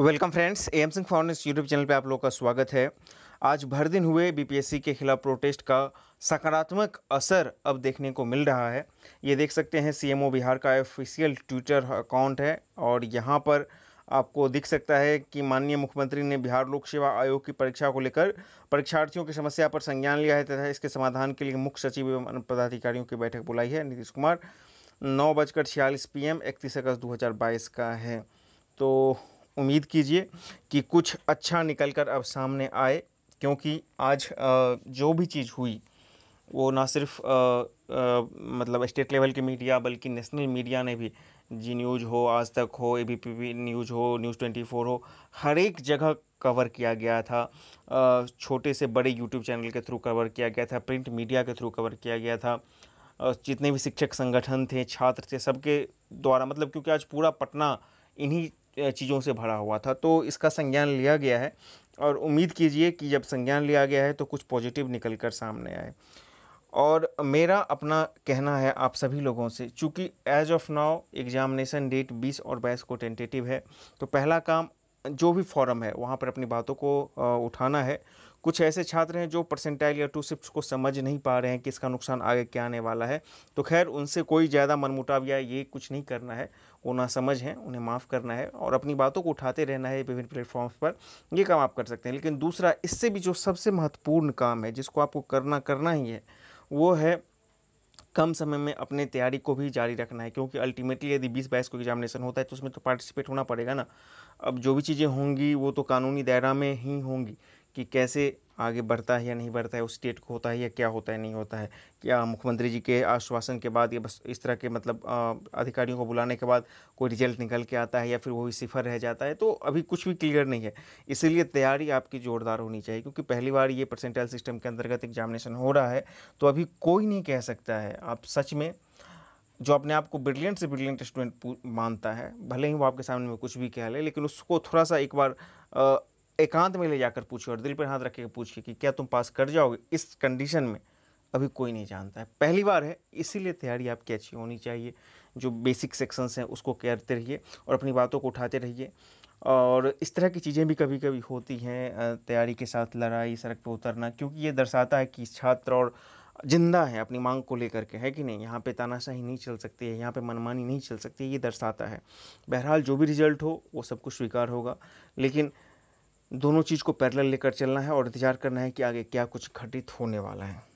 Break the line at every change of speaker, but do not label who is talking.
welcome friends M Singh foundations YouTube channel पे आप लोगों का स्वागत है आज भर दिन हुए बीपीएससी के खिलाफ प्रोटेस्ट का सकारात्मक असर अब देखने को मिल रहा है ये देख सकते हैं सीएमओ बिहार का ऑफिशियल ट्विटर अकाउंट है और यहाँ पर आपको दिख सकता है कि माननीय मुख्यमंत्री ने बिहार लोक सेवा आयोग की परीक्षा को लेकर परीक्षार्थियों की समस्या पर संज्ञान लिया है तथा इसके समाधान के लिए मुख्य सचिव एवं पदाधिकारियों की बैठक बुलाई है नीतीश कुमार नौ बजकर छियालीस पी एम इकतीस अगस्त दो का है तो उम्मीद कीजिए कि कुछ अच्छा निकल कर अब सामने आए क्योंकि आज जो भी चीज़ हुई वो ना सिर्फ मतलब स्टेट लेवल की मीडिया बल्कि नेशनल मीडिया ने भी जी न्यूज़ हो आज तक हो A B P P news हो न्यूज़ ट्वेंटी फोर हो हर एक जगह कवर किया गया था छोटे से बड़े यूट्यूब चैनल के थ्रू कवर किया गया था प्रिंट मीडिया के थ्रू कवर किया गया था जितने भी शिक्षक संगठन थे छात्र थे सबके द्वारा मतलब क्योंकि आज पूरा पटना इन्हीं चीज़ों से भरा हुआ था तो इसका संज्ञान लिया गया है और उम्मीद कीजिए कि जब संज्ञान लिया गया है तो कुछ पॉजिटिव निकल कर सामने आए और मेरा अपना कहना है आप सभी लोगों से चूँकि as of now examination date 20 और 22 को टेंटेटिव है तो पहला काम जो भी फॉरम है वहाँ पर अपनी बातों को उठाना है कुछ ऐसे छात्र हैं जो परसेंटाइल या टू शिफ्ट को समझ नहीं पा रहे हैं कि इसका नुकसान आगे क्या आने वाला है तो खैर उनसे कोई ज़्यादा मनमुटाव या ये कुछ नहीं करना है वो ना समझ हैं उन्हें माफ़ करना है और अपनी बातों को उठाते रहना है विभिन्न प्लेटफॉर्म्स पर ये काम आप कर सकते हैं लेकिन दूसरा इससे भी जो सबसे महत्वपूर्ण काम है जिसको आपको करना करना ही है वो है कम समय में अपने तैयारी को भी जारी रखना है क्योंकि अल्टीमेटली यदि बीस बाईस को एग्जामिनेशन होता है तो उसमें तो पार्टिसिपेट होना पड़ेगा ना अब जो भी चीज़ें होंगी वो तो कानूनी दायरा में ही होंगी कि कैसे आगे बढ़ता है या नहीं बढ़ता है उस स्टेट को होता है या क्या होता है नहीं होता है क्या मुख्यमंत्री जी के आश्वासन के बाद या बस इस तरह के मतलब अधिकारियों को बुलाने के बाद कोई रिजल्ट निकल के आता है या फिर वही सिफर रह जाता है तो अभी कुछ भी क्लियर नहीं है इसीलिए तैयारी आपकी जोरदार होनी चाहिए क्योंकि पहली बार ये परसेंटाइल सिस्टम के अंतर्गत एग्जामिनेशन हो रहा है तो अभी कोई नहीं कह सकता है आप सच में जो अपने आप को ब्रिलियंट से ब्रिलियंट स्टूडेंट मानता है भले ही वो आपके सामने में कुछ भी कह ले, लेकिन उसको थोड़ा सा एक बार एकांत में ले जाकर पूछिए और दिल पर हाथ रख के पूछिए कि क्या तुम पास कर जाओगे इस कंडीशन में अभी कोई नहीं जानता है पहली बार है इसीलिए तैयारी आपकी अच्छी होनी चाहिए जो बेसिक सेक्शंस हैं उसको करते रहिए और अपनी बातों को उठाते रहिए और इस तरह की चीज़ें भी कभी कभी होती हैं तैयारी के साथ लड़ाई सड़क पर उतरना क्योंकि ये दर्शाता है कि छात्र और जिंदा है अपनी मांग को लेकर के है कि नहीं यहाँ पे तानाशाही नहीं चल सकती है यहाँ पे मनमानी नहीं चल सकती ये दर्शाता है बहरहाल जो भी रिजल्ट हो वो सब कुछ स्वीकार होगा लेकिन दोनों चीज़ को पैरेलल लेकर चलना है और इंतज़ार करना है कि आगे क्या कुछ घटित होने वाला है